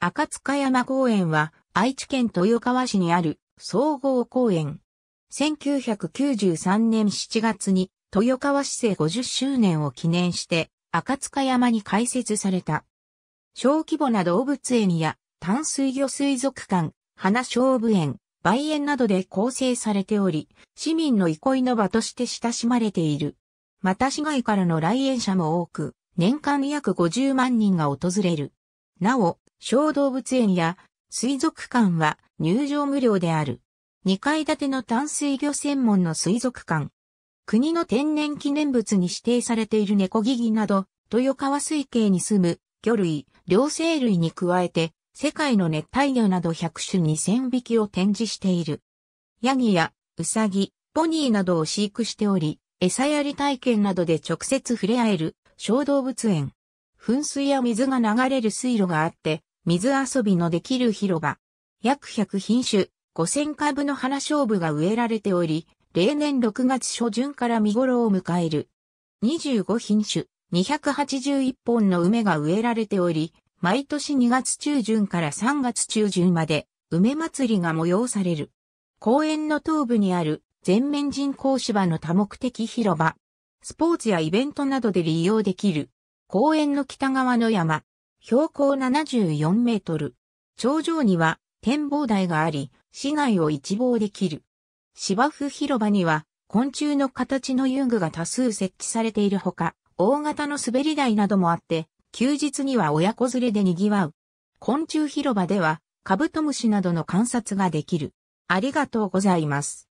赤塚山公園は愛知県豊川市にある総合公園。1993年7月に豊川市政50周年を記念して赤塚山に開設された。小規模な動物園や淡水魚水族館、花勝負園、梅園などで構成されており、市民の憩いの場として親しまれている。また市外からの来園者も多く、年間約50万人が訪れる。なお、小動物園や水族館は入場無料である。2階建ての淡水魚専門の水族館。国の天然記念物に指定されている猫ギギなど、豊川水系に住む魚類、両生類に加えて、世界の熱帯魚など100種2000匹を展示している。ヤギやウサギ、ポニーなどを飼育しており、餌やり体験などで直接触れ合える小動物園。噴水や水が流れる水路があって、水遊びのできる広場。約100品種、5000株の花勝負が植えられており、例年6月初旬から見頃を迎える。25品種、281本の梅が植えられており、毎年2月中旬から3月中旬まで、梅祭りが催される。公園の東部にある全面人工芝の多目的広場。スポーツやイベントなどで利用できる。公園の北側の山、標高74メートル。頂上には展望台があり、市内を一望できる。芝生広場には昆虫の形の遊具が多数設置されているほか、大型の滑り台などもあって、休日には親子連れで賑わう。昆虫広場では、カブトムシなどの観察ができる。ありがとうございます。